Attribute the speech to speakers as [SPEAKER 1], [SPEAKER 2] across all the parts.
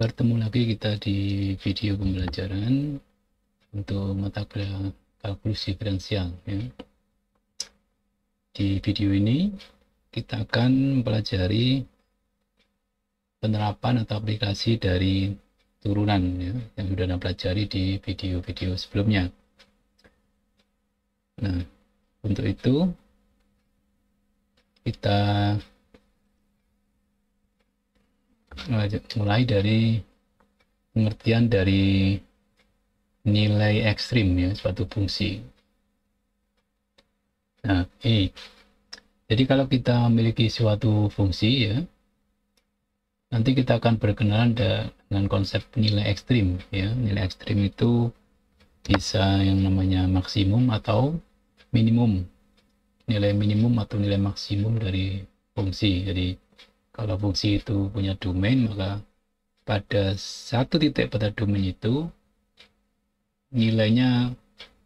[SPEAKER 1] bertemu lagi kita di video pembelajaran untuk mata kuliah kalkulus diferensial ya. di video ini kita akan mempelajari penerapan atau aplikasi dari turunan ya, yang sudah anda pelajari di video-video sebelumnya nah untuk itu kita Eh, mulai dari pengertian dari nilai ekstrim ya suatu fungsi. Nah, ini. Jadi kalau kita memiliki suatu fungsi ya, nanti kita akan berkenalan dengan konsep nilai ekstrim ya. Nilai ekstrim itu bisa yang namanya maksimum atau minimum. Nilai minimum atau nilai maksimum dari fungsi. Jadi kalau fungsi itu punya domain, maka pada satu titik pada domain itu nilainya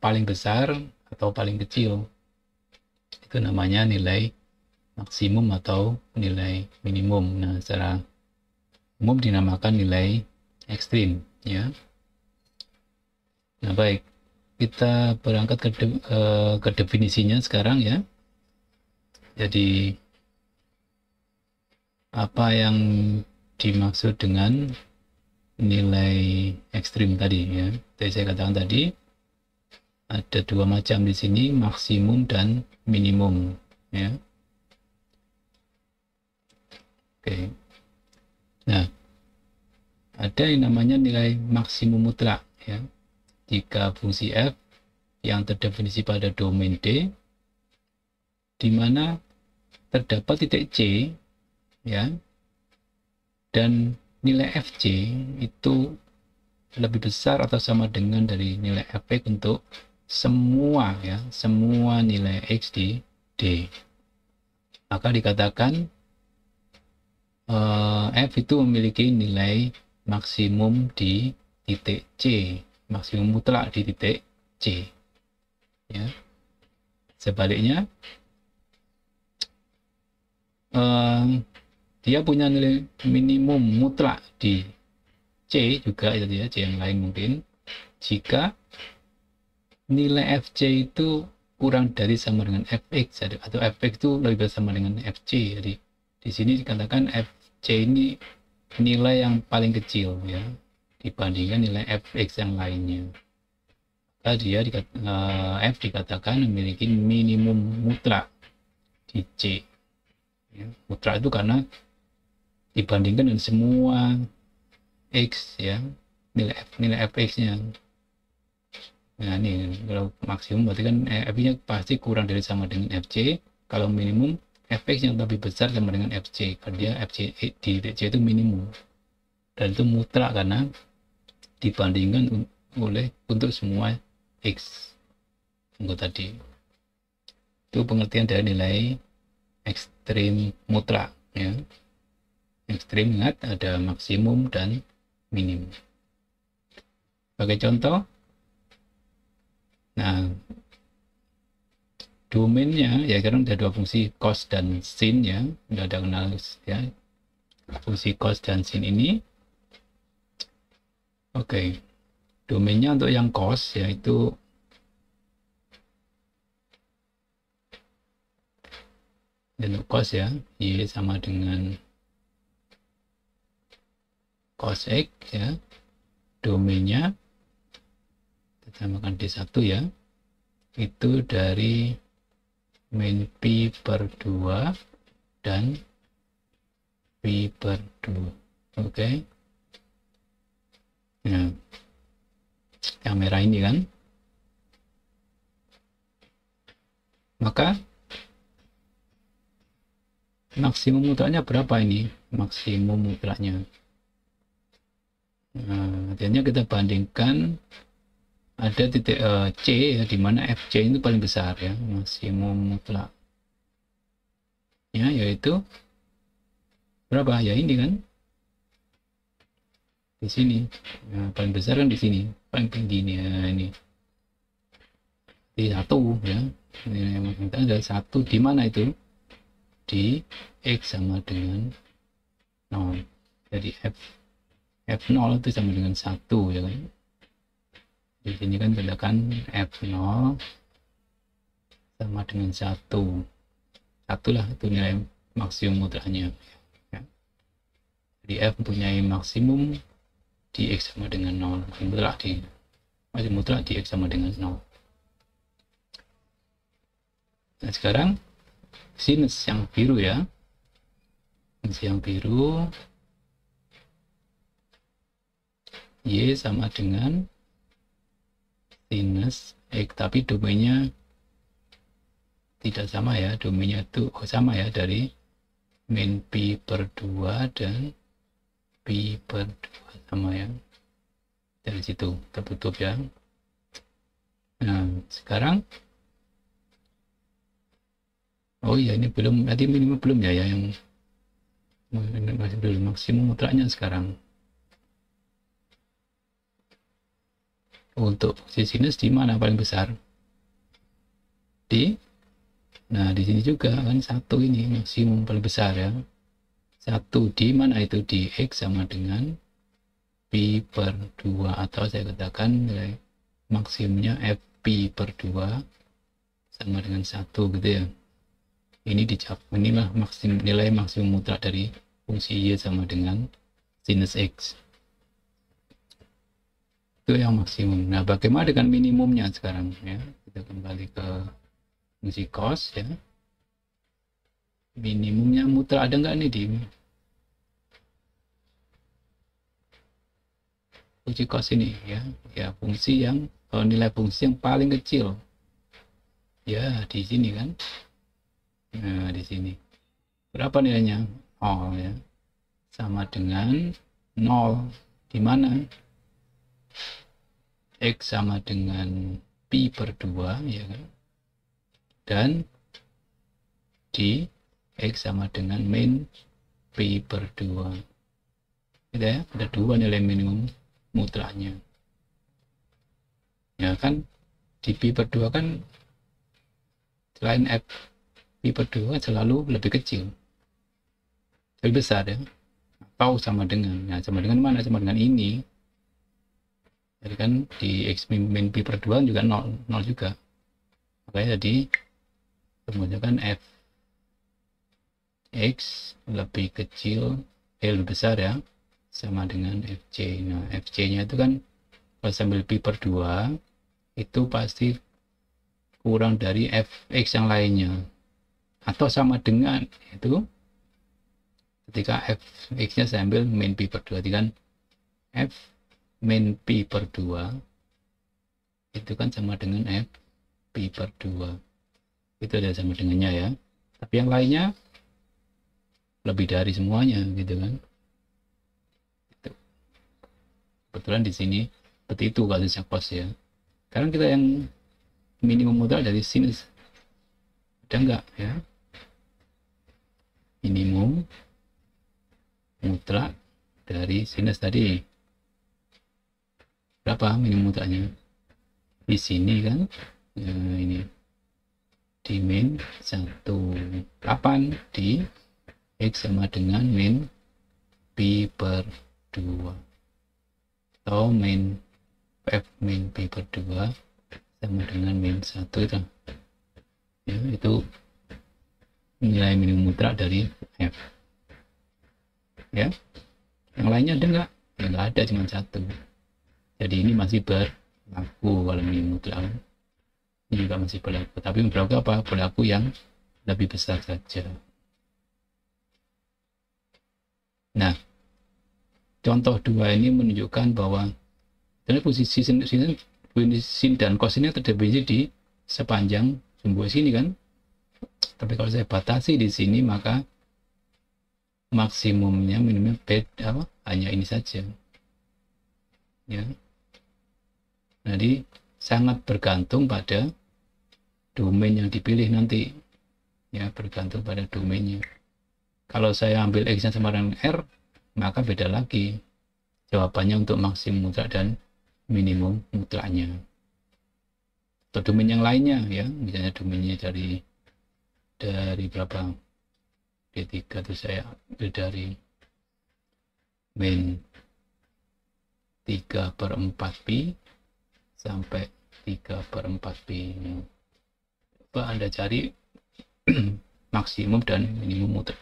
[SPEAKER 1] paling besar atau paling kecil. Itu namanya nilai maksimum atau nilai minimum. Nah, secara umum dinamakan nilai ekstrim, ya. Nah, baik. Kita berangkat ke, de eh, ke definisinya sekarang ya. Jadi apa yang dimaksud dengan nilai ekstrim tadi ya. Tadi saya katakan tadi ada dua macam di sini maksimum dan minimum ya. Oke. Nah, ada yang namanya nilai maksimum mutlak ya. Jika fungsi f yang terdefinisi pada domain D di mana terdapat titik C ya dan nilai FC itu lebih besar atau sama dengan dari nilai FP untuk semua ya semua nilai x di d maka dikatakan uh, f itu memiliki nilai maksimum di titik c maksimum mutlak di titik c ya sebaliknya uh, dia punya nilai minimum mutlak di C juga itu dia C yang lain mungkin jika nilai FC itu kurang dari sama dengan fx atau fx itu lebih besar sama dengan fc jadi di sini dikatakan fc ini nilai yang paling kecil ya dibandingkan nilai fx yang lainnya tadi dia dikat, eh, f dikatakan memiliki minimum mutlak di c ya, mutlak itu karena dibandingkan dengan semua x ya nilai f nilai fx nya nah ini kalau maksimum berarti kan eh, f nya pasti kurang dari sama dengan fc kalau minimum fx yang lebih besar sama dengan fc karena dia fc eh, di c itu minimum dan itu mutlak karena dibandingkan oleh untuk semua x untuk tadi itu pengertian dari nilai ekstrim mutlak ya ekstrim ingat ada maksimum dan minimum sebagai contoh nah domainnya ya karena ada dua fungsi cos dan sin ya sudah ada kenal ya fungsi cos dan sin ini oke okay. domainnya untuk yang cos yaitu dan cos ya y sama dengan cos x ya domainnya ditambahkan D1 ya itu dari min pi per 2 dan pi per 2 oke okay. nah yang merah ini kan maka maksimum mutlaknya berapa ini maksimum mutlaknya Nah, artinya kita bandingkan ada titik uh, C ya di mana FC itu paling besar ya, maksimum mutlak. Ya, yaitu berapa? Ya ini kan. Di sini. Nah, paling besar kan di sini, paling tinggi ini ya ini. Di satu ya. Ini yang kita ada satu di mana itu? Di X sama dengan 0. Jadi F F0 itu sama dengan satu ya kan di sini kan tindakan F0 sama dengan satu lah itu nilai maksimum mutlaknya ya. jadi F punya maksimum di X sama dengan 0 maksimum mutlak di masih mutlak di X sama dengan 0 nah sekarang sinus yang biru ya sinus yang biru Y sama dengan sinus X eh, tapi domainnya tidak sama ya domainnya itu oh sama ya dari min pi per 2 dan pi per 2 sama ya dari situ tertutup ya nah sekarang oh iya ini belum tadi minimum belum ya, ya yang masih belum maksimum mutlaknya sekarang untuk fungsi sinus di mana paling besar? Di Nah, di sini juga kan satu ini maksimum paling besar ya. Satu di mana itu di X sama dengan pi per 2 atau saya katakan nilai maksimumnya FP per 2 sama dengan satu gitu ya. Ini Ini inilah maksimum nilai maksimum mutlak dari fungsi Y sama dengan sinus X itu yang maksimum nah bagaimana dengan minimumnya sekarang ya kita kembali ke fungsi cost. ya minimumnya muter ada nggak nih di fungsi cost ini ya ya fungsi yang kalau eh, nilai fungsi yang paling kecil ya di sini kan nah di sini berapa nilainya Oh ya sama dengan 0 di mana X sama dengan Pi per 2 ya kan dan D X sama dengan min Pi per 2 gitu ya, ada dua nilai minimum mutlaknya ya kan di Pi per 2 kan selain F Pi per 2 kan selalu lebih kecil lebih besar ya tau sama dengan nah sama dengan mana sama dengan ini jadi kan di x min p per 2 juga 0 0 juga makanya jadi semuanya kan f x lebih kecil eh lebih besar ya sama dengan fc nah fc nya itu kan kalau sambil pi per 2 itu pasti kurang dari fx yang lainnya atau sama dengan itu ketika fx nya sambil min pi per 2 kan f min P per 2 itu kan sama dengan F P per 2 itu ada sama dengannya ya tapi yang lainnya lebih dari semuanya gitu kan itu. kebetulan di sini seperti itu kasusnya kos ya sekarang kita yang minimum modal dari sinus ada enggak ya minimum mutlak dari sinus tadi berapa minimum mudanya di sini kan e, ini di min satu 18 di x sama dengan min b per 2 atau min f min b per 2 sama dengan min 1 itu ya, itu nilai minimum mutlak dari f ya yang lainnya ada nggak ya nggak ada cuma satu jadi ini masih berlaku kalau ini mutlak ini juga masih berlaku tapi berlaku apa berlaku yang lebih besar saja nah contoh dua ini menunjukkan bahwa dari posisi sin, sin, sin dan cos ini terdefinisi di sepanjang sumbu sini kan tapi kalau saya batasi di sini maka maksimumnya minimum bed apa hanya ini saja ya jadi sangat bergantung pada domain yang dipilih nanti. Ya, bergantung pada domainnya. Kalau saya ambil X-nya sama dengan R, maka beda lagi. Jawabannya untuk maksimum mutlak dan minimum mutlaknya. Atau domain yang lainnya ya, misalnya domainnya dari dari berapa? D3 itu saya ambil dari min 3 per 4 pi sampai 3 per 4 pi coba anda cari maksimum dan minimum mutlak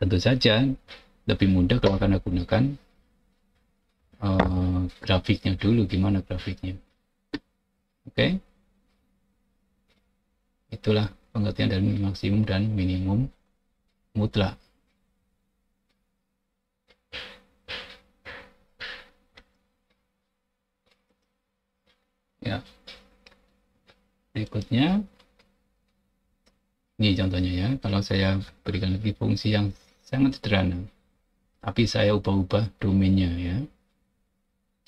[SPEAKER 1] tentu saja lebih mudah kalau anda gunakan uh, grafiknya dulu gimana grafiknya oke okay? itulah pengertian dari maksimum dan minimum mutlak ya berikutnya ini contohnya ya kalau saya berikan lagi fungsi yang sangat sederhana tapi saya ubah-ubah domainnya ya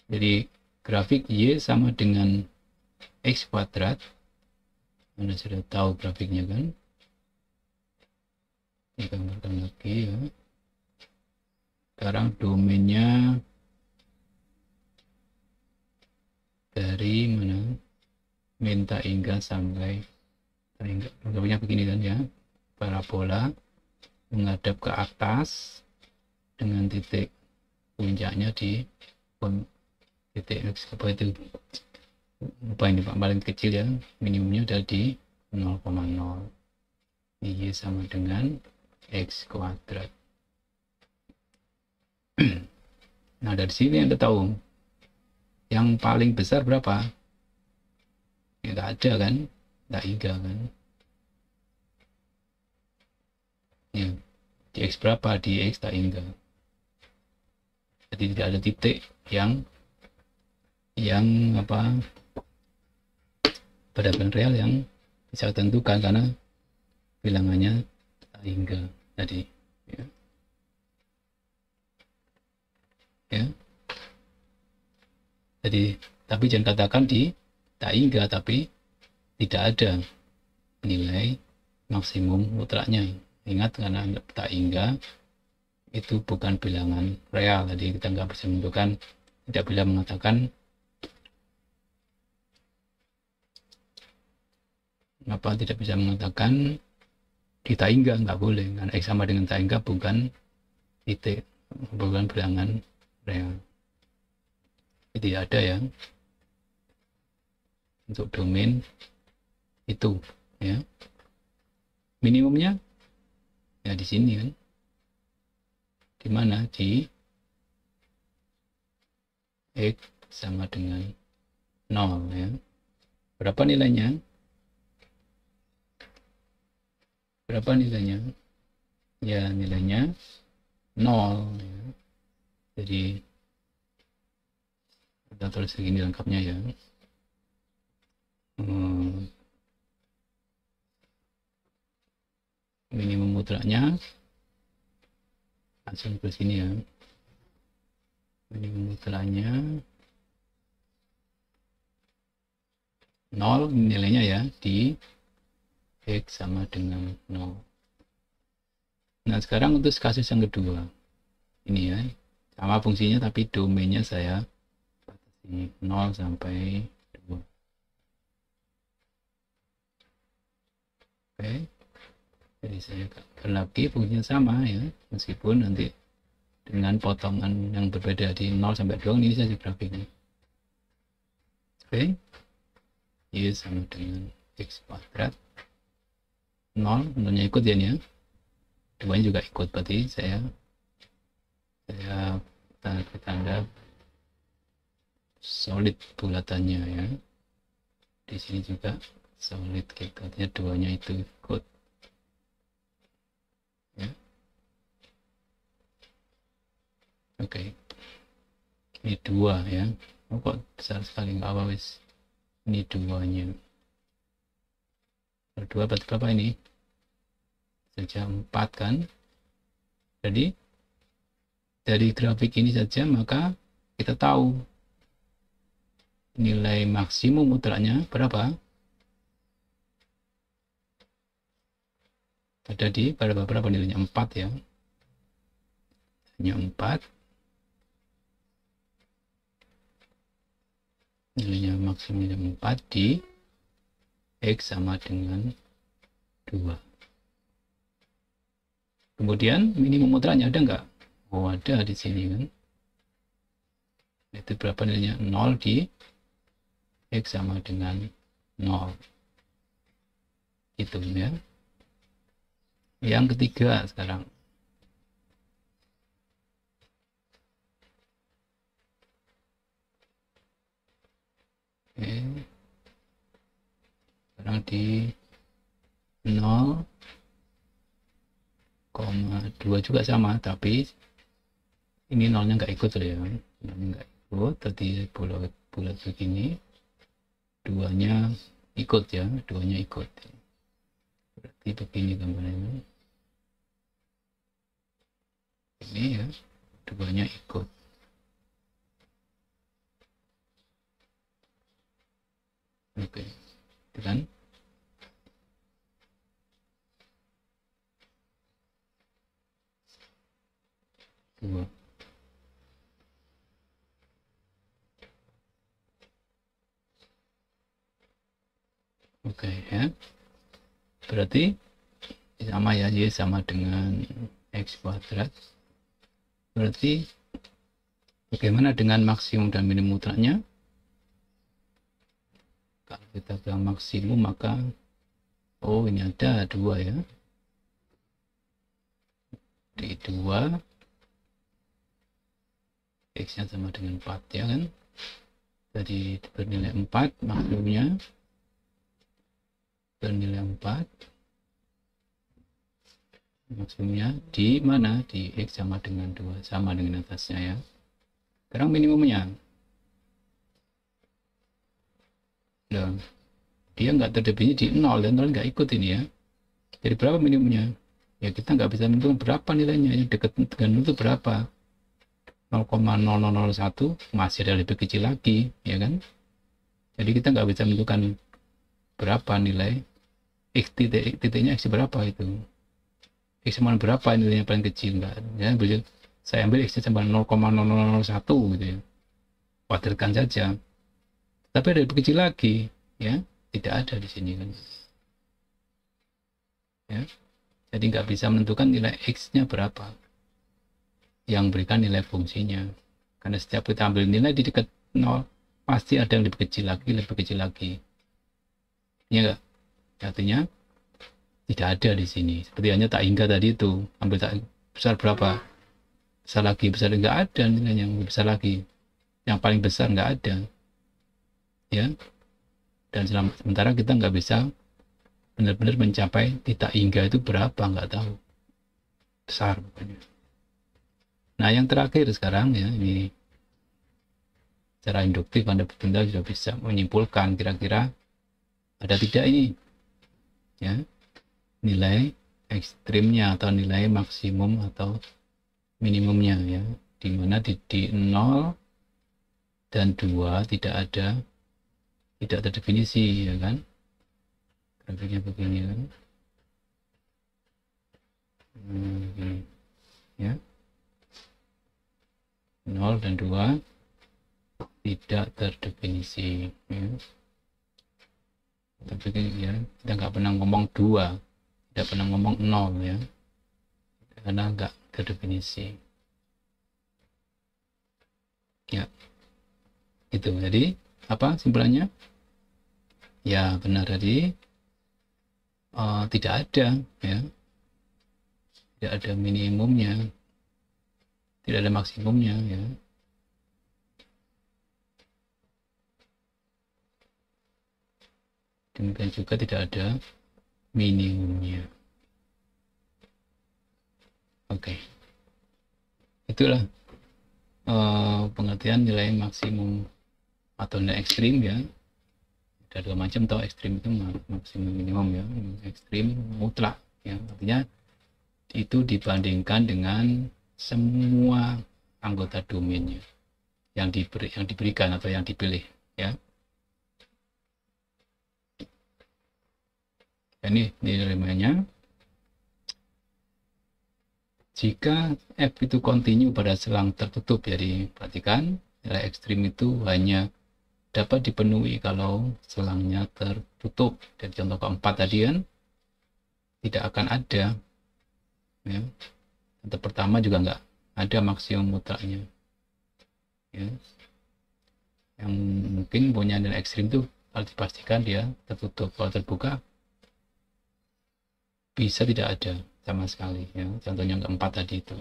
[SPEAKER 1] jadi grafik Y sama dengan X kuadrat anda sudah tahu grafiknya kan kita gambarkan lagi ya sekarang domainnya dari mana minta hingga sampai teringat begini kan ya parabola menghadap ke atas dengan titik puncaknya di pun, titik X apa itu apa ini pak paling kecil ya minimumnya udah di 0,0 y sama dengan x kuadrat nah dari sini anda tahu yang paling besar berapa ya nggak ada kan tak hingga kan ya x berapa di x tak hingga jadi tidak ada titik yang yang apa pada real yang bisa ditentukan karena bilangannya tak hingga jadi Jadi, tapi jangan katakan di tak hingga, tapi tidak ada nilai maksimum mutlaknya. Ingat karena tak hingga itu bukan bilangan real. Jadi kita nggak bisa menentukan, tidak bisa mengatakan apa tidak bisa mengatakan di hingga, nggak boleh karena x sama dengan tak hingga bukan titik bukan bilangan real tidak ada yang untuk domain itu ya minimumnya ya di sini kan di mana di x sama dengan 0 ya berapa nilainya berapa nilainya ya nilainya 0 ya. jadi kita tulis segini lengkapnya ya hmm. minimum mudraknya langsung ke sini ya minimum mutlaknya 0 nilainya ya di X sama dengan 0 nah sekarang untuk kasus yang kedua ini ya sama fungsinya tapi domainnya saya ini 0 sampai 2 oke okay. jadi saya akan lagi fungsinya sama ya meskipun nanti dengan potongan yang berbeda di 0 sampai 2 ini saja grafiknya oke okay. y sama dengan x kuadrat 0 tentunya ikut ya ini ya duanya juga ikut berarti saya saya tanda, tanda solid bulatannya ya di sini juga solid gitu artinya duanya itu ikut ya oke okay. ini dua ya oh, kok besar sekali nggak apa wis ini duanya berdua berarti berapa ini saja empat kan jadi dari grafik ini saja maka kita tahu nilai maksimum mutlaknya berapa? Ada di pada berapa nilainya? 4 ya. Nilainya 4. Nilainya maksimumnya 4 di X sama dengan 2. Kemudian minimum mutlaknya ada nggak? Oh ada di sini kan. Itu berapa nilainya? 0 di X sama dengan 0 itu ya yang ketiga sekarang Oke. sekarang di 0 2 juga sama tapi ini nolnya nggak ikut ya nolnya nggak ikut tadi bulat bulat begini duanya ikut ya duanya ikut berarti begini gambarnya ini ya duanya ikut oke dan dua Oke okay, ya. Berarti sama ya Y sama dengan X kuadrat. Berarti bagaimana dengan maksimum dan minimum mutlaknya? Kalau kita bilang maksimum maka oh ini ada dua ya. Di dua X-nya sama dengan 4 ya kan. Jadi bernilai 4 maksimumnya bernilai 4 maksudnya di mana di X sama dengan 2 sama dengan atasnya ya sekarang minimumnya dan dia nggak terdefinisi di 0 dan 0 nggak ikut ini ya jadi berapa minimumnya ya kita nggak bisa menentukan berapa nilainya yang dekat dengan itu berapa 0,001 masih ada lebih kecil lagi ya kan jadi kita nggak bisa menentukan berapa nilai x titik titiknya x berapa itu x mana berapa ini nilainya paling kecil enggak ya beliau saya ambil x sama 0,0001 gitu ya khawatirkan saja tapi ada lebih kecil lagi ya tidak ada di sini kan ya jadi nggak bisa menentukan nilai x nya berapa yang berikan nilai fungsinya karena setiap kita ambil nilai di dekat nol pasti ada yang lebih kecil lagi lebih kecil lagi ya enggak artinya tidak ada di sini seperti hanya tak hingga tadi itu ambil tak besar berapa besar lagi besar enggak ada ini yang besar lagi yang paling besar enggak ada ya dan selama sementara kita enggak bisa benar-benar mencapai tidak hingga itu berapa enggak tahu besar nah yang terakhir sekarang ya ini secara induktif Anda Anda sudah bisa menyimpulkan kira-kira ada tidak ini ya nilai ekstrimnya atau nilai maksimum atau minimumnya ya di mana di, di 0 dan 2 tidak ada tidak terdefinisi ya kan grafiknya begini ya kan hmm, ya 0 dan 2 tidak terdefinisi ya tapi ya kita nggak pernah ngomong dua tidak pernah ngomong nol ya karena nggak terdefinisi ya itu jadi apa simpulannya ya benar tadi uh, eh, tidak ada ya tidak ada minimumnya tidak ada maksimumnya ya demikian juga tidak ada minimumnya oke okay. itulah uh, pengertian nilai maksimum atau nilai ekstrim ya ada dua macam tau ekstrim itu maksimum minimum ya ekstrim mutlak ya artinya itu dibandingkan dengan semua anggota domainnya yang diberi yang diberikan atau yang dipilih ya ini dilemanya jika F itu continue pada selang tertutup jadi perhatikan nilai ekstrim itu hanya dapat dipenuhi kalau selangnya tertutup dari contoh keempat tadi kan tidak akan ada ya. contoh pertama juga nggak ada maksimum mutlaknya ya. yang mungkin punya nilai ekstrim itu harus dipastikan dia tertutup kalau terbuka bisa tidak ada sama sekali ya contohnya yang keempat tadi itu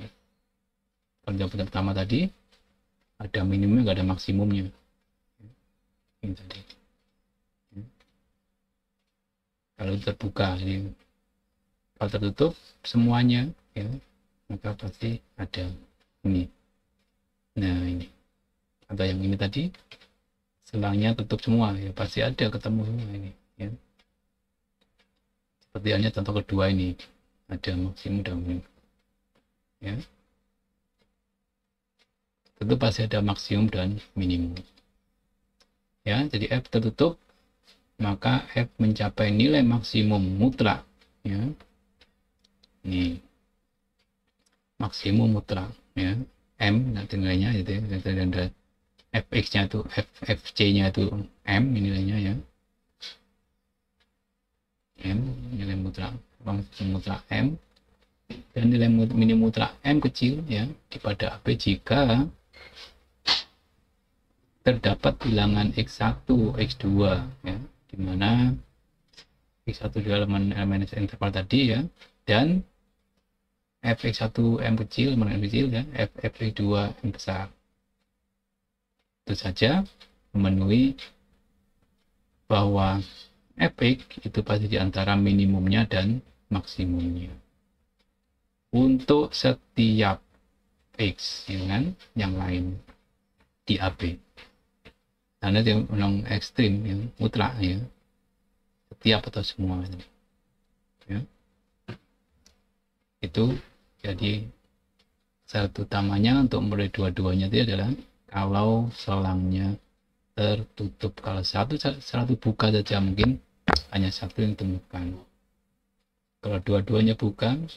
[SPEAKER 1] kalau pertama tadi ada minimumnya nggak ada maksimumnya ini tadi kalau terbuka ini kalau tertutup semuanya ya maka pasti ada ini nah ini atau yang ini tadi selangnya tutup semua ya pasti ada ketemu semua ini ya seperti halnya contoh kedua ini ada maksimum dan minimum ya tentu pasti ada maksimum dan minimum ya jadi f tertutup maka f mencapai nilai maksimum mutlak ya ini maksimum mutlak ya m nanti nilainya itu ya ada fx nya itu f fc nya itu m nilainya ya M nilai mutlak ruang mutlak M dan nilai minim mutlak M kecil ya kepada AB jika terdapat bilangan X1, X2 ya di mana X1 di elemen elemen interval tadi ya dan fx1 m kecil m kecil ya f fx2 m besar itu saja memenuhi bahwa epic itu pasti di antara minimumnya dan maksimumnya. Untuk setiap x dengan ya yang lain di AB. Karena dia menang ekstrim, ya, mutlak ya. Setiap atau semua. Ya. Itu jadi satu utamanya untuk mulai dua-duanya itu adalah kalau selangnya tertutup kalau satu satu buka saja mungkin hanya satu yang temukan kalau dua-duanya bukan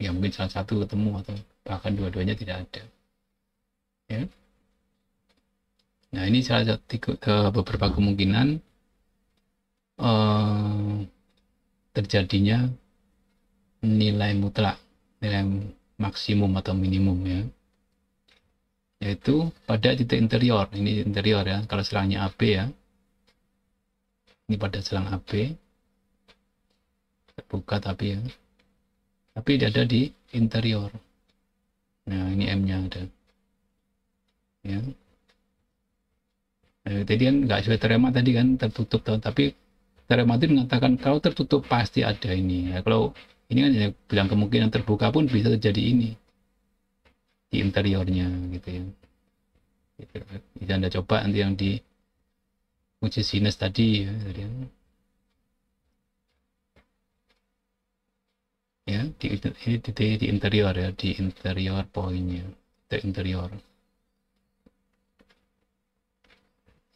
[SPEAKER 1] ya mungkin salah satu ketemu atau bahkan dua-duanya tidak ada ya nah ini salah satu ke beberapa kemungkinan eh, terjadinya nilai mutlak nilai maksimum atau minimum ya yaitu pada titik interior ini interior ya kalau serangnya AB ya ini pada selang AB terbuka tapi ya tapi dia ada di interior nah ini M nya ada ya nah, eh, tadi kan nggak sesuai terima tadi kan tertutup tuh. tapi terima itu mengatakan kalau tertutup pasti ada ini ya, kalau ini kan ya, bilang kemungkinan terbuka pun bisa terjadi ini di interiornya gitu ya Kita gitu. bisa anda coba nanti yang di Puji sinus tadi ya. ya di, ini titik di interior ya di interior poinnya di interior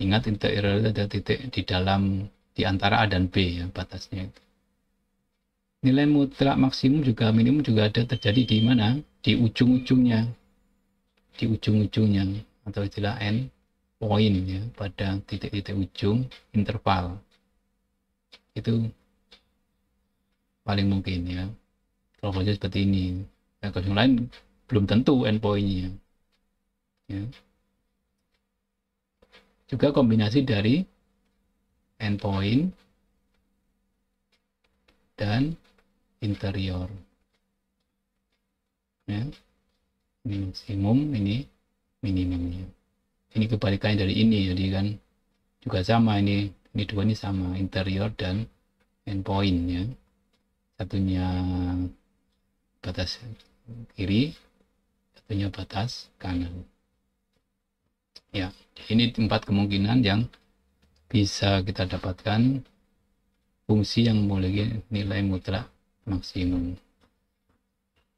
[SPEAKER 1] ingat interior ada titik di dalam di antara A dan B ya batasnya itu nilai mutlak maksimum juga minimum juga ada terjadi di mana di ujung-ujungnya di ujung-ujungnya atau istilah n poin ya pada titik-titik ujung interval itu paling mungkin ya kalau seperti ini nah, kalau yang lain belum tentu endpointnya ya. juga kombinasi dari endpoint dan interior ya. ini maksimum ini minimumnya ini kebalikannya dari ini jadi kan juga sama ini ini dua ini sama interior dan endpoint ya satunya batas kiri satunya batas kanan ya ini empat kemungkinan yang bisa kita dapatkan fungsi yang memiliki nilai mutlak maksimum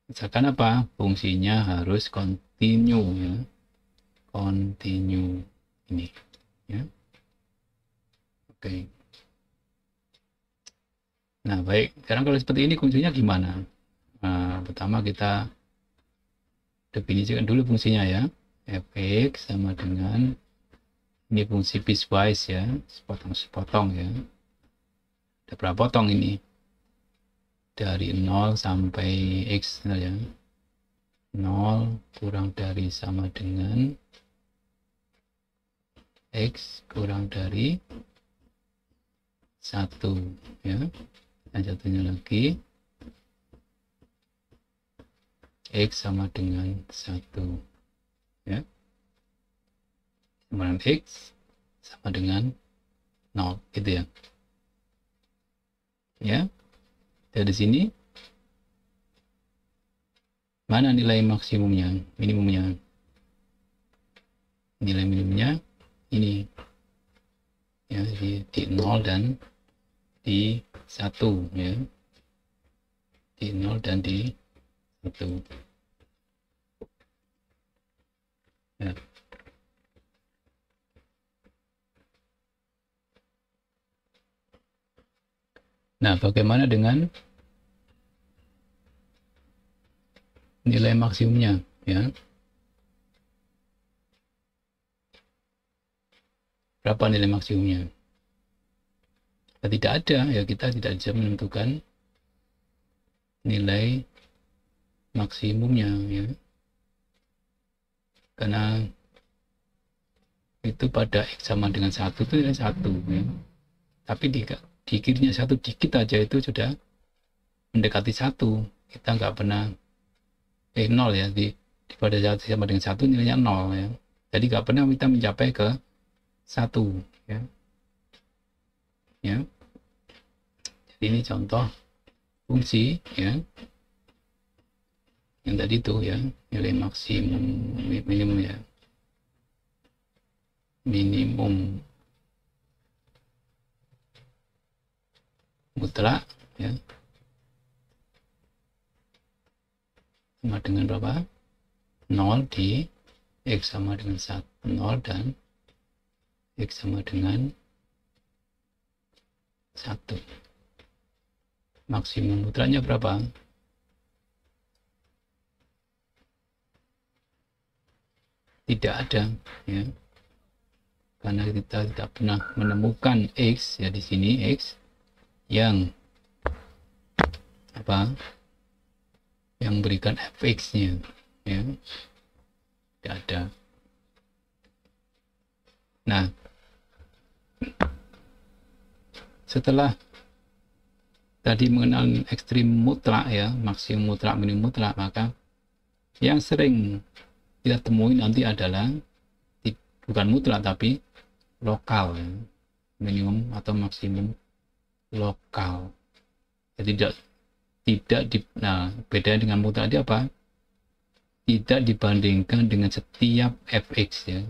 [SPEAKER 1] misalkan apa fungsinya harus kontinu ya continue ini ya oke okay. nah baik sekarang kalau seperti ini kuncinya gimana nah, pertama kita definisikan dulu fungsinya ya fx sama dengan ini fungsi piecewise ya sepotong-sepotong ya ada berapa potong ini dari 0 sampai x ya 0 kurang dari sama dengan X kurang dari satu ya dan satunya lagi X sama dengan satu ya kemudian X sama dengan 0 gitu ya ya dari sini mana nilai maksimumnya minimumnya nilai minimumnya ini ya di, titik 0 dan di 1 ya di 0 dan di 1 ya. Nah, bagaimana dengan nilai maksimumnya ya? berapa nilai maksimumnya jika tidak ada ya kita tidak bisa menentukan nilai maksimumnya ya karena itu pada x sama dengan satu itu nilai satu ya tapi di kirinya satu dikit aja itu sudah mendekati satu kita nggak pernah eh nol ya di pada saat sama dengan satu nilainya nol ya jadi nggak pernah kita mencapai ke satu ya ya jadi ini contoh fungsi ya yang tadi itu ya nilai maksimum minimum ya minimum mutlak ya sama dengan berapa 0 di x sama dengan 1 0 dan X sama dengan 1. Maksimum putranya berapa? Tidak ada. ya Karena kita tidak pernah menemukan X, ya di sini X, yang apa yang berikan fx-nya ya tidak ada nah setelah tadi mengenal ekstrim mutlak ya maksimum mutlak minimum mutlak maka yang sering kita temui nanti adalah bukan mutlak tapi lokal ya. minimum atau maksimum lokal jadi ya, tidak tidak di, nah beda dengan mutlak dia apa tidak dibandingkan dengan setiap fx ya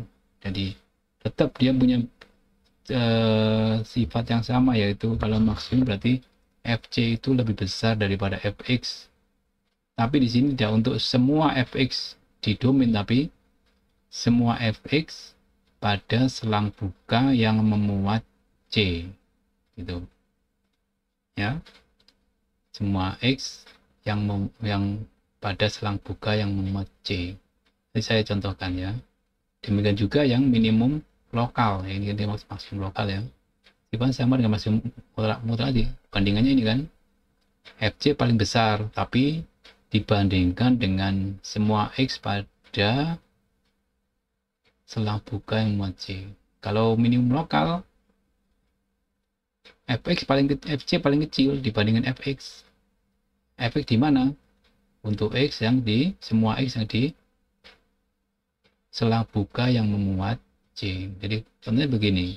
[SPEAKER 1] jadi tetap dia punya e, sifat yang sama yaitu kalau maksimum berarti FC itu lebih besar daripada FX tapi di sini tidak untuk semua fx di domain tapi semua fx pada selang buka yang memuat c gitu ya semua x yang mem yang pada selang buka yang memuat c ini saya contohkan ya demikian juga yang minimum lokal ya ini dia masih maksimum lokal ya Cuman sama dengan masih muter-muter tadi bandingannya ini kan fc paling besar tapi dibandingkan dengan semua x pada selang buka yang muat c kalau minimum lokal fx paling fc paling kecil dibandingkan fx fx di mana untuk x yang di semua x yang di selang buka yang memuat C. Jadi contohnya begini.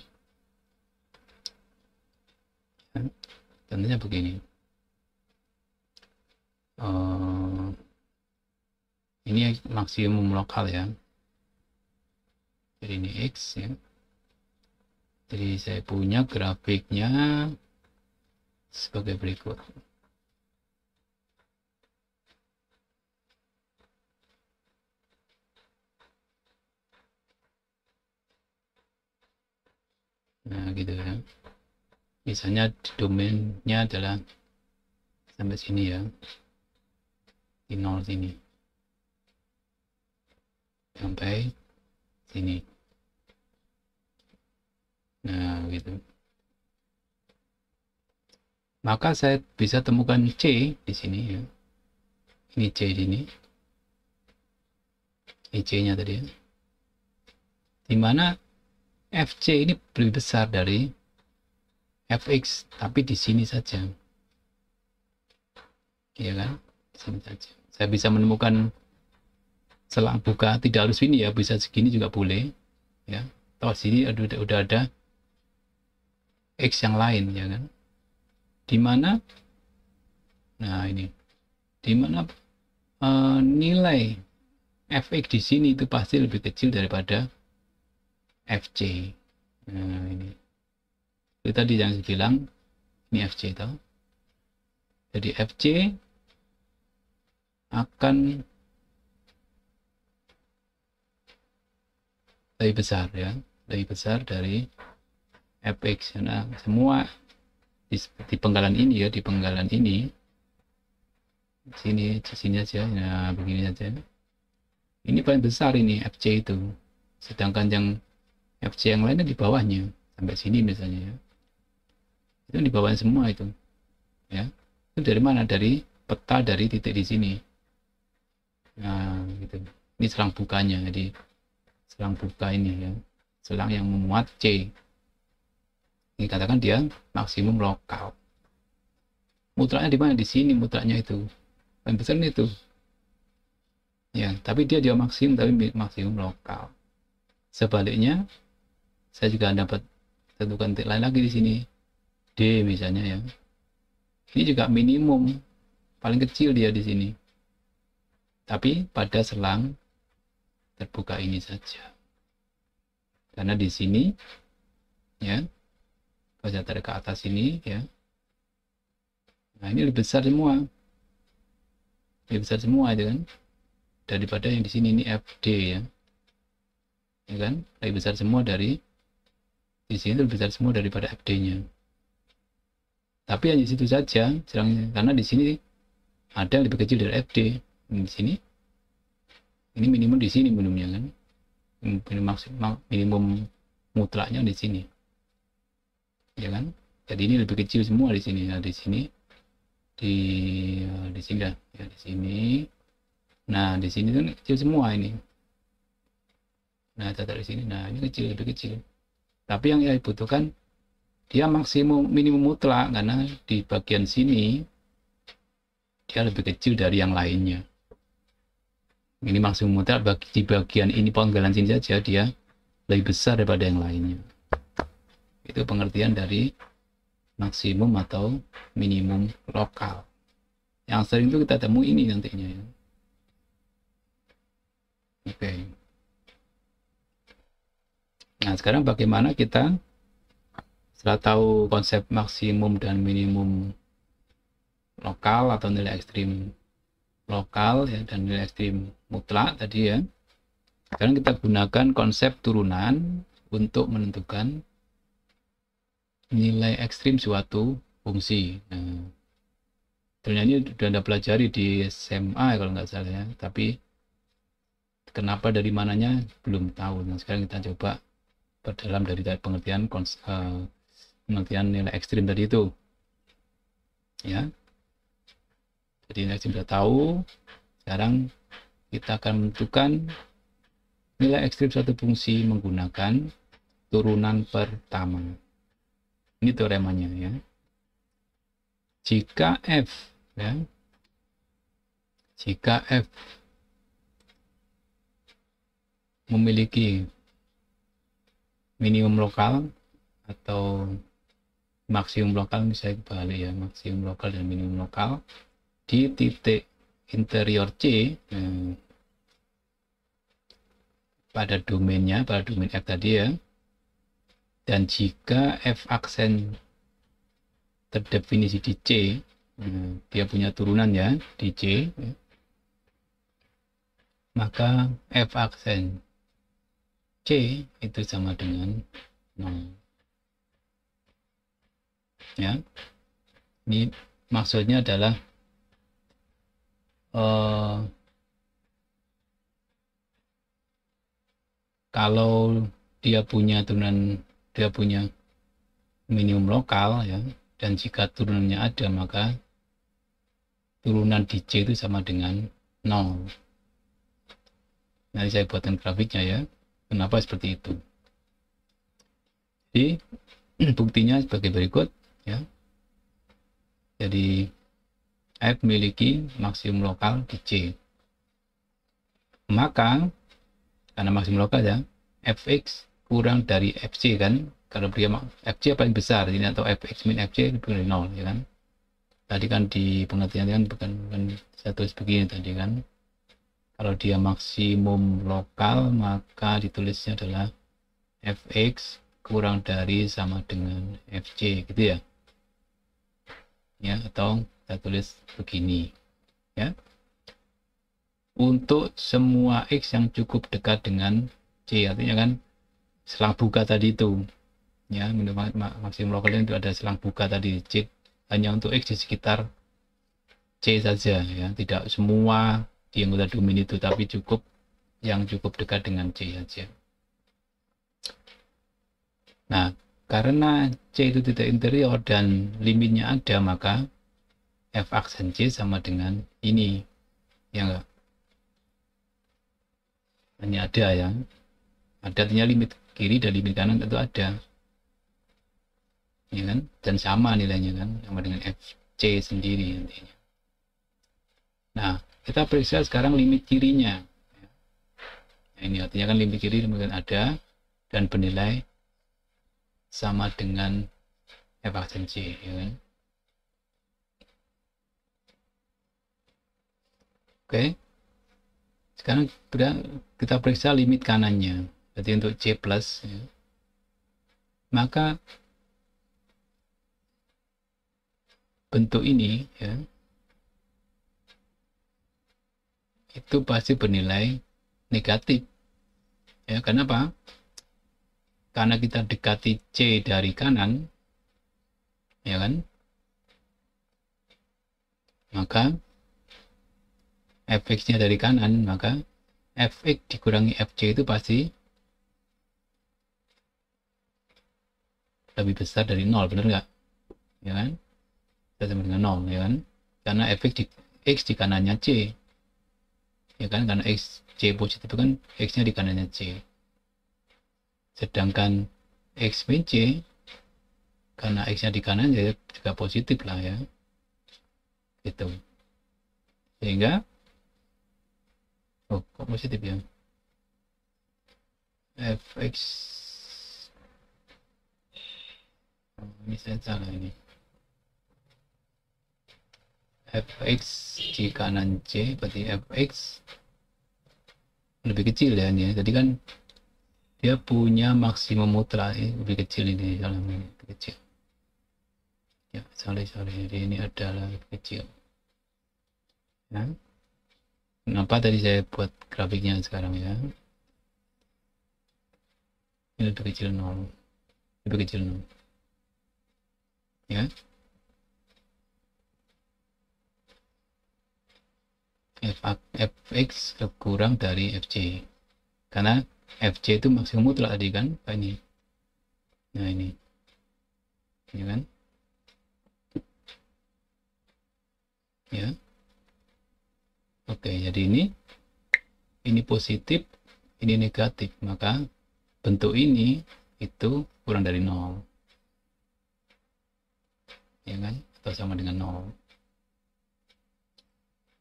[SPEAKER 1] Contohnya begini. Uh, ini maksimum lokal ya. Jadi ini X ya. Jadi saya punya grafiknya sebagai berikut. nah gitu ya kan. misalnya domainnya adalah sampai sini ya di nol sini sampai sini nah gitu maka saya bisa temukan C di sini ya ini C di sini ini C nya tadi ya dimana FC ini lebih besar dari FX tapi di sini saja ya kan sini saja saya bisa menemukan selang buka tidak harus ini ya bisa segini juga boleh ya toh sini udah, udah ada X yang lain ya kan Di mana? nah ini dimana uh, eh, nilai fx di sini itu pasti lebih kecil daripada FC nah, ini itu tadi yang saya bilang ini FC itu. jadi FC akan lebih besar ya lebih besar dari fx karena semua di, di penggalan ini ya di penggalan ini sini di sini aja nah begini aja ini paling besar ini fc itu sedangkan yang FC yang lainnya di bawahnya sampai sini misalnya ya itu di bawah semua itu ya itu dari mana dari peta dari titik di sini nah gitu ini selang bukanya jadi selang buka ini ya selang yang memuat C ini katakan dia maksimum lokal mutraknya di mana di sini mutraknya itu yang besar ini itu ya tapi dia dia maksimum tapi maksimum lokal sebaliknya saya juga dapat tentukan titik lain lagi di sini D misalnya ya ini juga minimum paling kecil dia di sini tapi pada selang terbuka ini saja karena di sini ya baja tarik ke atas ini ya nah ini lebih besar semua lebih besar semua itu ya kan daripada yang di sini ini FD ya ya kan lebih besar semua dari di sini lebih besar semua daripada FD-nya. Tapi hanya situ saja jarangnya. karena di sini ada yang lebih kecil dari FD di sini. Ini minimum di sini minimumnya kan. Minimum maksimal minimum mutlaknya di sini. Ya kan? Jadi ini lebih kecil semua di sini. Nah, di sini di di sini lah. ya di sini. Nah, di sini kan kecil semua ini. Nah, catat di sini. Nah, ini kecil lebih kecil tapi yang ia butuhkan dia maksimum minimum mutlak karena di bagian sini dia lebih kecil dari yang lainnya ini maksimum mutlak bagi, di bagian ini penggalan sini saja dia lebih besar daripada yang lainnya itu pengertian dari maksimum atau minimum lokal yang sering itu kita temui ini nantinya ya oke okay. Nah, sekarang bagaimana kita setelah tahu konsep maksimum dan minimum lokal atau nilai ekstrim lokal ya dan nilai ekstrim mutlak tadi ya. Sekarang kita gunakan konsep turunan untuk menentukan nilai ekstrim suatu fungsi. Nah, ternyata ini sudah Anda pelajari di SMA ya, kalau nggak salah ya, tapi kenapa dari mananya belum tahu. Nah, sekarang kita coba diperdalam dari pengertian kons, uh, pengertian nilai ekstrim tadi itu ya jadi nilai ekstrim sudah tahu sekarang kita akan menentukan nilai ekstrim suatu fungsi menggunakan turunan pertama ini teoremanya ya jika f ya jika f memiliki minimum lokal atau maksimum lokal bisa kembali ya maksimum lokal dan minimum lokal di titik interior C eh, pada domainnya pada domain F tadi ya dan jika F aksen terdefinisi di C eh, dia punya turunan ya di C eh, maka F aksen C itu sama dengan 0 ya ini maksudnya adalah uh, kalau dia punya turunan dia punya minimum lokal ya dan jika turunannya ada maka turunan di C itu sama dengan 0 nanti saya buatkan grafiknya ya Kenapa seperti itu? Jadi buktinya sebagai berikut ya. Jadi F memiliki maksimum lokal di C. Maka karena maksimum lokal ya, Fx kurang dari Fc kan? Kalau dia Fc yang besar ini atau Fx min Fc lebih dari 0 ya kan? Tadi kan di pengertian kan bukan, bukan saya tulis begini tadi kan. Kalau dia maksimum lokal, maka ditulisnya adalah fx kurang dari sama dengan fc gitu ya. Ya, atau kita tulis begini. Ya. Untuk semua x yang cukup dekat dengan c, artinya kan selang buka tadi itu. Ya, minimum maksimum lokal itu ada selang buka tadi c hanya untuk x di sekitar c saja ya, tidak semua di anggota domain itu tapi cukup yang cukup dekat dengan C saja nah karena C itu tidak interior dan limitnya ada maka F aksen C sama dengan ini ya enggak hanya ada ya ada artinya limit kiri dan limit kanan itu ada ya kan dan sama nilainya kan sama dengan f FC sendiri nantinya nah kita periksa sekarang limit kirinya nah, ini artinya kan limit kiri kemudian ada dan bernilai sama dengan f C ya kan? oke sekarang kita, periksa limit kanannya jadi untuk C plus ya. maka bentuk ini ya itu pasti bernilai negatif. Ya, kenapa? Karena kita dekati C dari kanan, ya kan? Maka fx-nya dari kanan, maka fx dikurangi fc itu pasti lebih besar dari 0, benar nggak? Ya kan? Kita sama dengan 0, ya kan? Karena fx di, x di kanannya C ya kan karena x c positif kan x nya di kanannya c sedangkan x min c karena x nya di kanan jadi ya juga positif lah ya itu sehingga oh kok positif ya fx x misalnya oh, salah ini fx di kanan c berarti fx lebih kecil ya ini ya. jadi kan dia punya maksimum mutlak lebih kecil ini dalam ini lebih kecil ya sorry sorry jadi ini adalah lebih kecil ya kenapa tadi saya buat grafiknya sekarang ya ini lebih kecil nol lebih kecil nol ya fx kurang dari fc karena fc itu maksimum mutlak tadi kan ini nah ini ini kan ya oke jadi ini ini positif ini negatif maka bentuk ini itu kurang dari nol ya kan atau sama dengan nol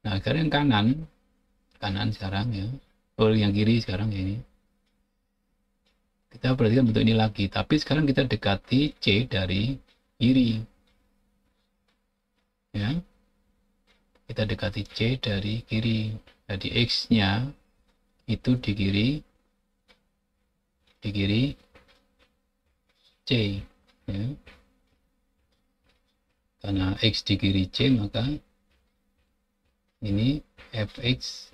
[SPEAKER 1] nah sekarang yang kanan kanan sekarang ya oh yang kiri sekarang ya ini kita perhatikan bentuk ini lagi tapi sekarang kita dekati C dari kiri ya kita dekati C dari kiri jadi X nya itu di kiri di kiri C ya. karena X di kiri C maka ini fx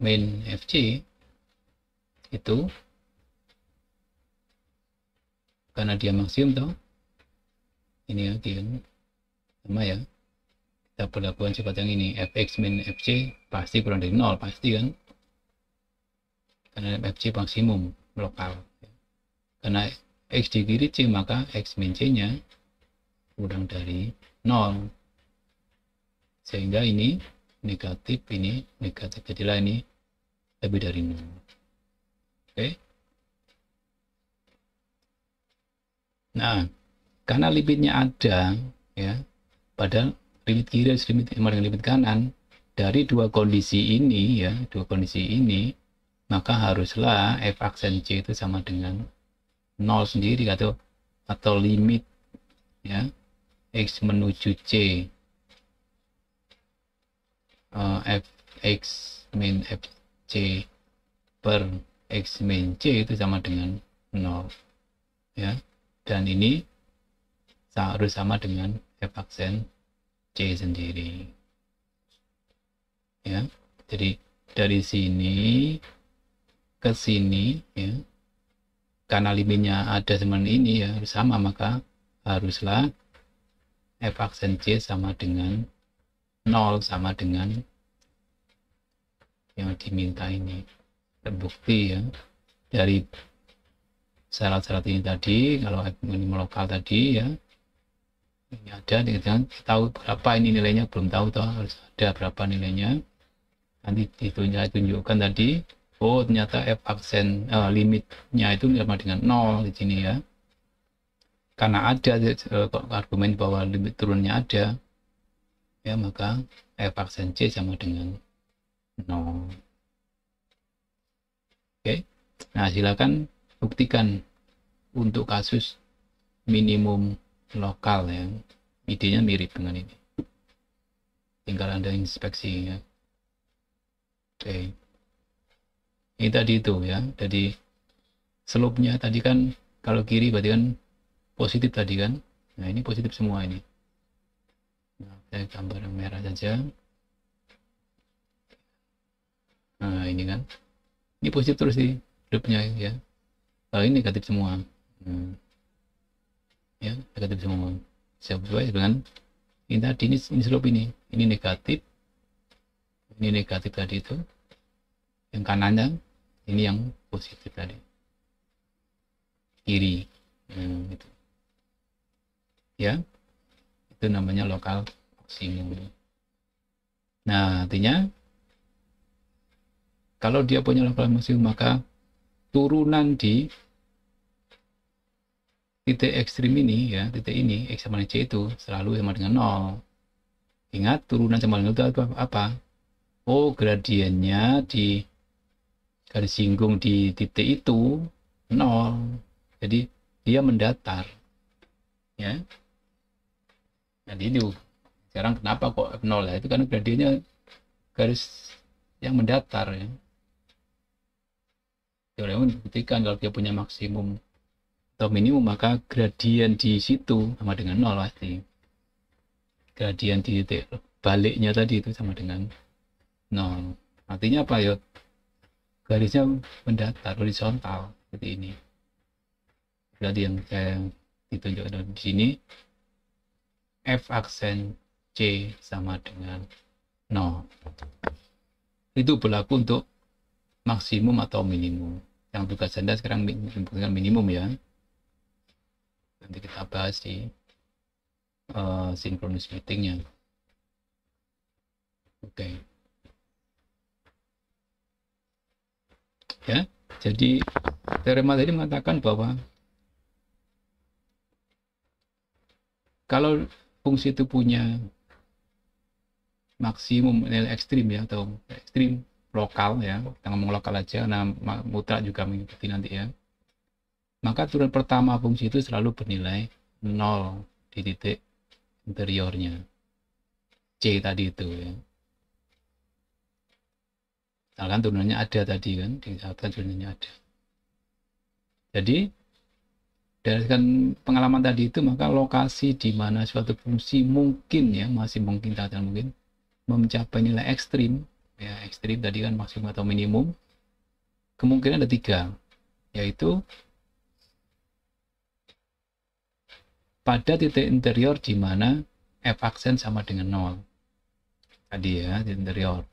[SPEAKER 1] min fc itu karena dia maksimum toh ini ya dia sama ya kita perlakukan sifat yang ini fx min fc pasti kurang dari nol pasti kan karena fc maksimum lokal karena x di kiri c maka x min c nya kurang dari nol sehingga ini negatif ini negatif jadilah ini lebih dari nol. oke nah karena limitnya ada ya pada limit kiri dan limit, limit kanan dari dua kondisi ini ya dua kondisi ini maka haruslah f aksen c itu sama dengan nol sendiri atau atau limit ya x menuju c f(x) eh, f x min f per x min c itu sama dengan 0 ya dan ini harus sama dengan f aksen c sendiri ya jadi dari sini ke sini ya karena limitnya ada semen ini ya harus sama maka haruslah f aksen c sama dengan 0 sama dengan yang diminta ini terbukti ya dari syarat-syarat ini tadi kalau minimum lokal tadi ya ini ada dengan tahu berapa ini nilainya belum tahu toh harus ada berapa nilainya nanti ditunjuk tunjukkan tadi oh ternyata f aksen uh, eh, limitnya itu sama dengan 0 di sini ya karena ada eh, argumen bahwa limit turunnya ada ya maka f aksen C sama dengan 0 oke nah silakan buktikan untuk kasus minimum lokal ya idenya mirip dengan ini tinggal anda inspeksi ya oke ini tadi itu ya jadi slope nya tadi kan kalau kiri berarti kan positif tadi kan nah ini positif semua ini pakai gambar yang merah saja nah ini kan ini positif terus sih hidupnya ya kalau ini negatif semua hmm. ya negatif semua saya sesuai dengan ini tadi ini, ini slope ini ini negatif ini negatif tadi itu yang kanannya ini yang positif tadi kiri hmm, gitu. ya itu namanya lokal maksimum nah artinya kalau dia punya lokal maksimum maka turunan di titik ekstrim ini ya titik ini x sama dengan c itu selalu sama dengan 0 ingat turunan sama dengan 0 itu apa oh gradiennya di garis singgung di titik itu 0 jadi dia mendatar ya jadi nah, itu sekarang kenapa kok nol ya itu karena gradiennya garis yang mendatar ya teorema membuktikan kalau dia punya maksimum atau minimum maka gradien di situ sama dengan nol pasti gradien di titik baliknya tadi itu sama dengan nol artinya apa ya garisnya mendatar horizontal seperti ini gradien yang ditunjukkan di sini F aksen C sama dengan 0. Itu berlaku untuk maksimum atau minimum. Yang tugas Anda sekarang merumuskan minimum ya. Nanti kita bahas di uh, eh, synchronous meetingnya. Oke. Okay. Ya, jadi teorema tadi mengatakan bahwa kalau fungsi itu punya maksimum nilai ekstrim ya atau ekstrim lokal ya kita ngomong lokal aja nah mutlak juga mengikuti nanti ya maka turun pertama fungsi itu selalu bernilai nol di titik interiornya C tadi itu ya misalkan turunannya ada tadi kan disatukan turunannya ada jadi berdasarkan pengalaman tadi itu maka lokasi di mana suatu fungsi mungkin ya masih mungkin sangat mungkin mencapai nilai ekstrim ya ekstrim tadi kan maksimum atau minimum kemungkinan ada tiga yaitu pada titik interior di mana f aksen sama dengan nol tadi ya titik interior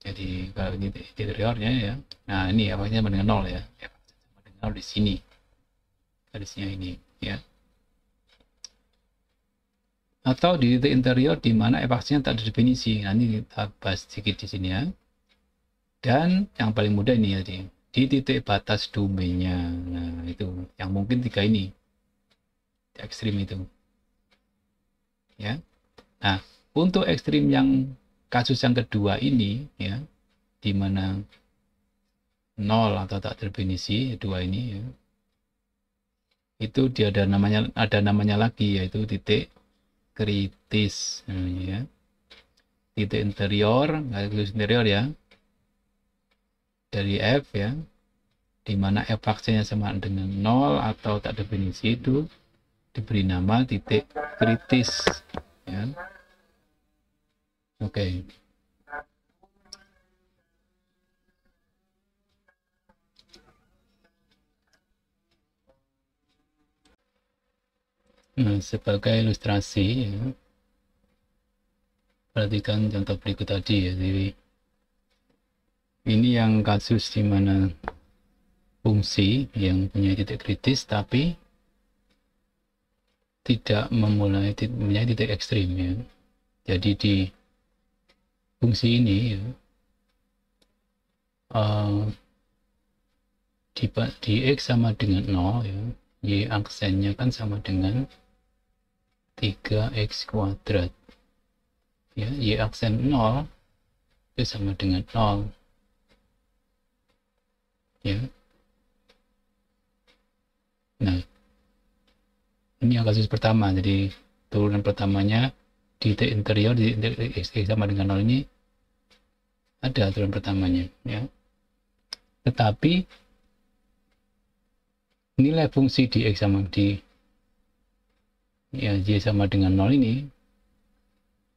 [SPEAKER 1] jadi kalau titik interiornya ya nah ini ya sama dengan nol ya f sama dengan nol di sini garisnya ini ya atau di titik interior di mana evaksinya tak terdefinisi nah, ini kita bahas sedikit di sini ya dan yang paling mudah ini ya di, di titik batas domainnya nah itu yang mungkin tiga ini di ekstrim itu ya nah untuk ekstrim yang kasus yang kedua ini ya di mana nol atau tak terdefinisi dua ini ya itu dia ada namanya ada namanya lagi yaitu titik kritis hmm, ya titik interior kritis interior ya dari F ya dimana F vaksinnya sama dengan nol atau tak definisi itu diberi nama titik kritis ya oke okay. Eh, sebagai ilustrasi ya. perhatikan contoh berikut tadi ya jadi ini yang kasus di mana fungsi yang punya titik kritis tapi tidak memulai punya titik ekstrim ya jadi di fungsi ini ya, uh, di, di x sama dengan 0 ya y aksennya kan sama dengan 3x kuadrat ya y aksen 0 itu sama dengan 0 ya nah ini yang kasus pertama jadi turunan pertamanya di titik interior di titik x, x sama dengan 0 ini ada turunan pertamanya ya tetapi nilai fungsi di x sama di ya J sama dengan nol ini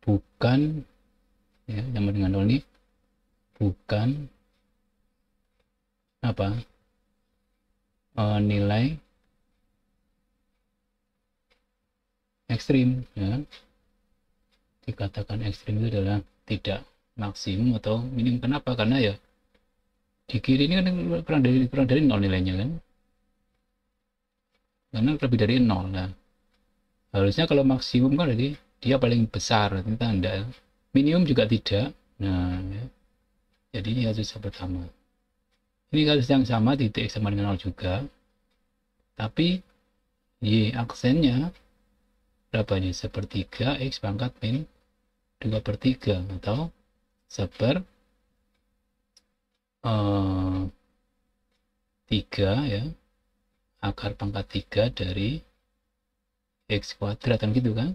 [SPEAKER 1] bukan ya sama dengan nol ini bukan apa e, nilai ekstrim ya dikatakan ekstrim itu adalah tidak maksimum atau minim kenapa karena ya di kiri ini kan kurang dari kurang dari nol nilainya kan karena lebih dari nol lah harusnya kalau maksimum kan jadi dia paling besar ini tanda minimum juga tidak nah ya. jadi ini kasus yang pertama ini kasus yang sama titik sama dengan 0 juga tapi y aksennya berapa ini sepertiga x pangkat min dua per 3 atau seper uh, eh, 3 ya akar pangkat tiga dari X kuadrat kan gitu kan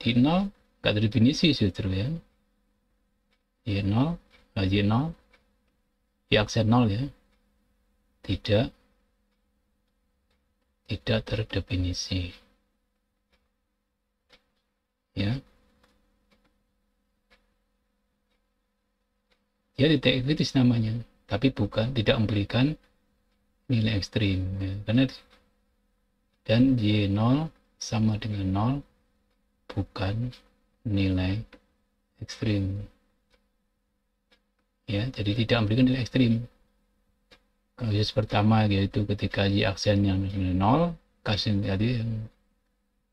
[SPEAKER 1] di 0 gak terdefinisi justru ya Y0 nah Y0 Y aksen 0 ya tidak tidak terdefinisi ya ya titik kritis namanya tapi bukan tidak memberikan nilai ekstrim ya. karena dan Y0 sama dengan 0 bukan nilai ekstrim ya jadi tidak memberikan nilai ekstrim kasus pertama yaitu ketika y aksen yang 0 kasus tadi yang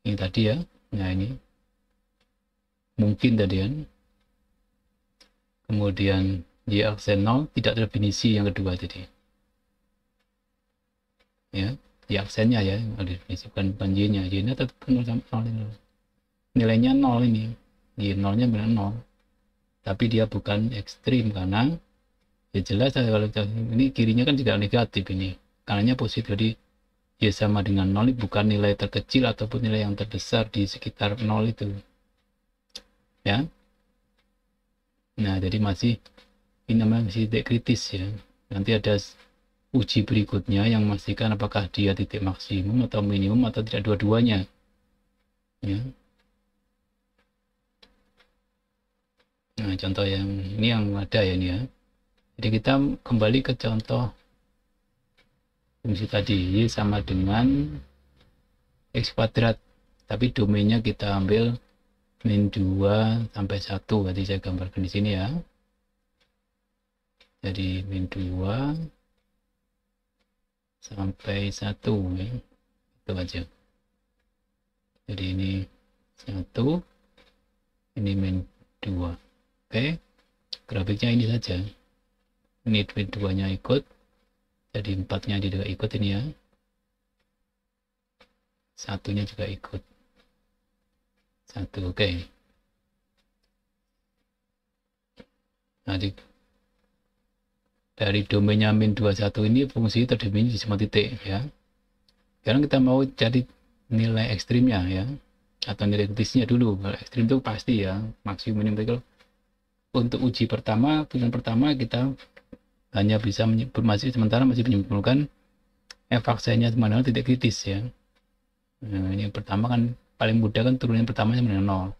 [SPEAKER 1] ini tadi ya nah ini mungkin tadi kan kemudian y aksen 0 tidak terdefinisi yang kedua jadi ya di absennya ya definisi bukan bukan y nya y nya tetap kan nol nol ini nilainya nol ini y nolnya benar nol tapi dia bukan ekstrim karena ya jelas kalau ini kirinya kan tidak negatif ini kanannya positif jadi y sama dengan nol bukan nilai terkecil ataupun nilai yang terbesar di sekitar nol itu ya nah jadi masih ini namanya masih kritis ya nanti ada uji berikutnya yang memastikan apakah dia titik maksimum atau minimum atau tidak dua-duanya. Ya. Nah, contoh yang ini yang ada ya ini ya. Jadi kita kembali ke contoh fungsi tadi y sama dengan x kuadrat tapi domainnya kita ambil min 2 sampai 1 berarti saya gambarkan di sini ya jadi min 2 sampai satu ya. itu aja jadi ini satu ini main dua oke grafiknya ini saja ini dua nya ikut jadi empatnya juga ikut ini ya satunya juga ikut satu oke okay. nah, dari domainnya min 21 ini fungsi terdefinisi di semua titik ya sekarang kita mau cari nilai ekstrimnya ya atau nilai kritisnya dulu kalau ekstrim itu pasti ya maksimum minimum untuk uji pertama pilihan pertama kita hanya bisa masih sementara masih menyimpulkan efaksinya sebenarnya mana titik kritis ya nah, yang pertama kan paling mudah kan turunnya pertama sama nol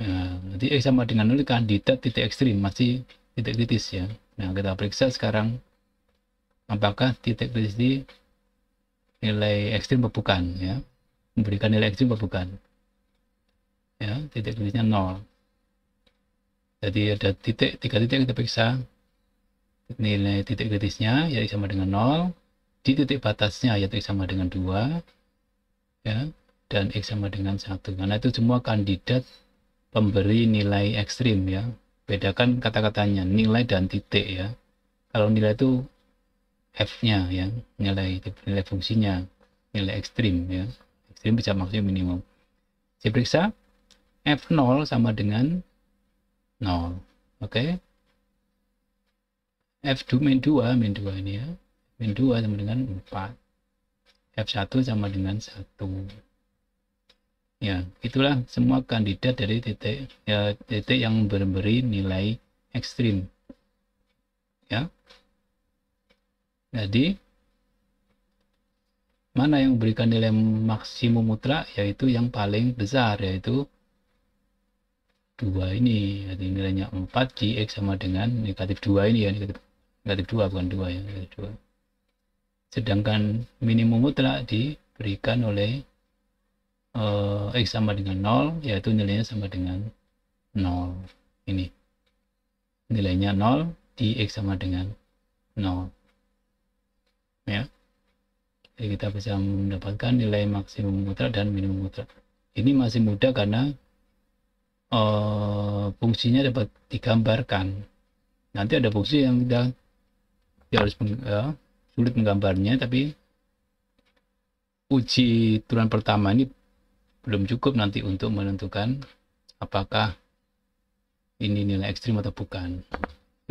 [SPEAKER 1] nah, nanti x sama dengan nol kan kandidat titik ekstrim masih titik kritis ya nah kita periksa sekarang apakah titik kritis di nilai ekstrim atau bukan ya memberikan nilai ekstrim atau bukan ya titik kritisnya 0. jadi ada titik tiga titik kita periksa nilai titik kritisnya yaitu sama dengan 0, di titik batasnya yaitu sama dengan 2, ya dan x sama dengan 1. karena itu semua kandidat pemberi nilai ekstrim ya bedakan kata-katanya nilai dan titik ya kalau nilai itu f nya ya nilai nilai fungsinya nilai ekstrim ya ekstrim bisa maksimum minimum saya periksa f0 sama dengan 0 oke okay? f2 min 2 min 2 ini ya min 2 sama dengan 4 f1 sama dengan 1 ya itulah semua kandidat dari titik ya titik yang memberi nilai ekstrim ya jadi mana yang memberikan nilai maksimum mutlak yaitu yang paling besar yaitu dua ini jadi nilainya 4 GX sama dengan negatif dua ini ya negatif, negatif 2 bukan 2 ya 2 sedangkan minimum mutlak diberikan oleh eh, x eh, sama dengan 0 yaitu nilainya sama dengan 0 ini nilainya 0 di x sama dengan 0 ya jadi kita bisa mendapatkan nilai maksimum muter dan minimum muter. ini masih mudah karena eh, fungsinya dapat digambarkan nanti ada fungsi yang tidak ya harus ya, sulit menggambarnya tapi uji turunan pertama ini belum cukup nanti untuk menentukan apakah ini nilai ekstrim atau bukan.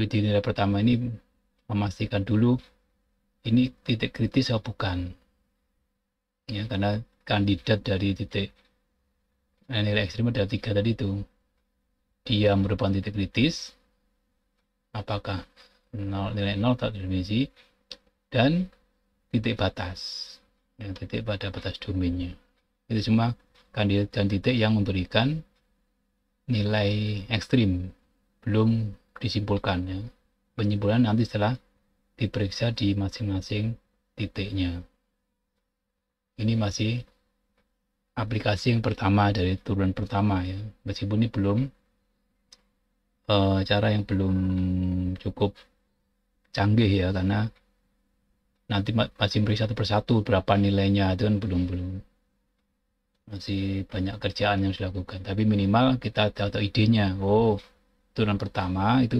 [SPEAKER 1] Jadi nilai pertama ini memastikan dulu ini titik kritis atau bukan. Ya, karena kandidat dari titik nilai ekstrim ada tiga tadi itu. Dia merupakan titik kritis, apakah nol, nilai nol tak dimensi, dan titik batas, yang titik pada batas domainnya. Itu semua kandidat dan titik yang memberikan nilai ekstrim belum disimpulkan ya. Penyimpulan nanti setelah diperiksa di masing-masing titiknya. Ini masih aplikasi yang pertama dari turunan pertama ya. Meskipun ini belum e, cara yang belum cukup canggih ya karena nanti masih periksa satu persatu berapa nilainya itu kan belum belum masih banyak kerjaan yang harus dilakukan tapi minimal kita tahu, -tahu idenya oh turunan pertama itu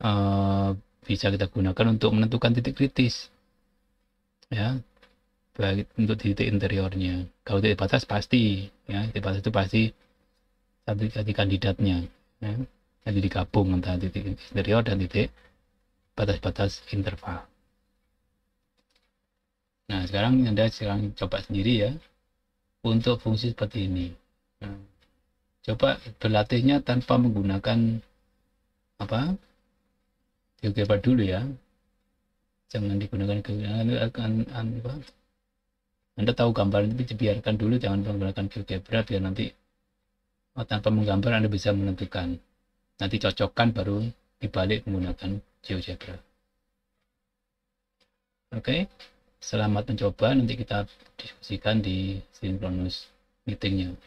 [SPEAKER 1] uh, bisa kita gunakan untuk menentukan titik kritis ya baik untuk titik interiornya kalau titik batas pasti ya titik batas itu pasti satu tadi kandidatnya ya. jadi digabung antara titik interior dan titik batas-batas interval nah sekarang anda sekarang coba sendiri ya untuk fungsi seperti ini. coba berlatihnya tanpa menggunakan apa? GeoGebra dulu ya. Jangan digunakan GeoGebra Anda tahu gambar tapi dibiarkan dulu jangan menggunakan GeoGebra biar nanti oh, tanpa menggambar Anda bisa menentukan. Nanti cocokkan baru dibalik menggunakan GeoGebra. Oke. Okay? selamat mencoba nanti kita diskusikan di sinkronus meetingnya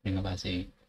[SPEAKER 1] terima kasih